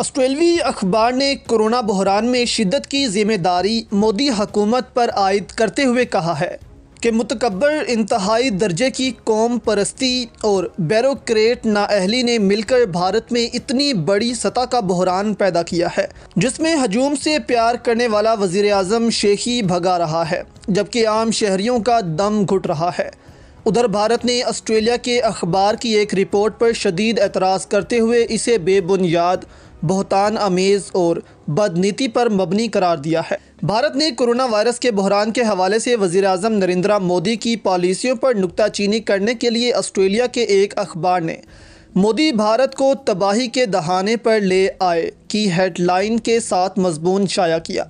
ऑस्ट्रेलवी अखबार ने कोरोना बहरान में शिद्दत की जिम्मेदारी मोदी हकूमत पर आयद करते हुए कहा है कि मतकबर इंतहाई दर्जे की कौम परस्ती और बैरोक्रेट नाअहली ने मिलकर भारत में इतनी बड़ी सतह का बहरान पैदा किया है जिसमें हजूम से प्यार करने वाला वजीर अजम शेखी भगा रहा है जबकि आम शहरीों का दम घुट रहा है उधर भारत ने ऑस्ट्रेलिया के अखबार की एक रिपोर्ट पर शदीद एतराज़ करते हुए इसे बेबुनियाद बहुतान आमेज़ और बदनीति पर मबनी करार दिया है भारत ने कोरोना वायरस के बहरान के हवाले से वजी अजम नरेंद्र मोदी की पॉलिसियों पर नुकताचीनी करने के लिए ऑस्ट्रेलिया के एक अखबार ने मोदी भारत को तबाही के दहाने पर ले आए की हेडलाइन के साथ मजमून शाया किया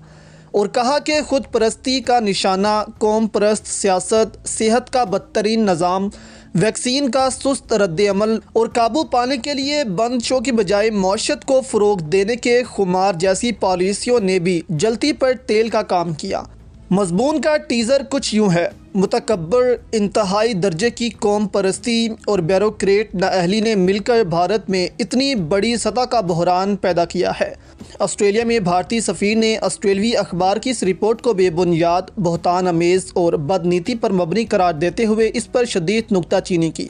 और कहा कि खुद परस्ती का निशाना कौम परस्त सियासत सेहत का बदतरीन निज़ाम वैक्सीन का सुस्त रद्दमल और काबू पाने के लिए बंद शो की बजाय मौशत को फ़रोग देने के खुमार जैसी पॉलिसियों ने भी जलती पर तेल का काम किया मजमून का टीज़र कुछ यूँ है मतकबर इंतहाई दर्जे की कौम परस्ती और बैरोक्रेट नाअहली ने मिलकर भारत में इतनी बड़ी सतह का बहरान पैदा किया है ऑस्ट्रेलिया में भारतीय सफ़ीर ने ऑस्ट्रेलवी अखबार की इस रिपोर्ट को बेबुनियाद बहतान अमेज़ और बदनीति पर मबनी करार देते हुए इस पर शदीद नुकताचीनी की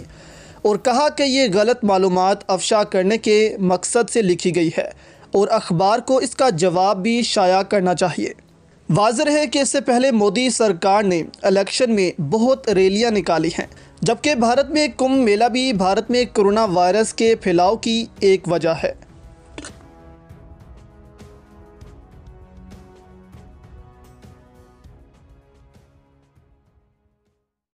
और कहा कि ये गलत मालूम अफशा करने के मकसद से लिखी गई है और अखबार को इसका जवाब भी शाया करना चाहिए वाजर है कि इससे पहले मोदी सरकार ने इलेक्शन में बहुत रैलियां निकाली हैं जबकि भारत में कुंभ मेला भी भारत में कोरोना वायरस के फैलाव की एक वजह है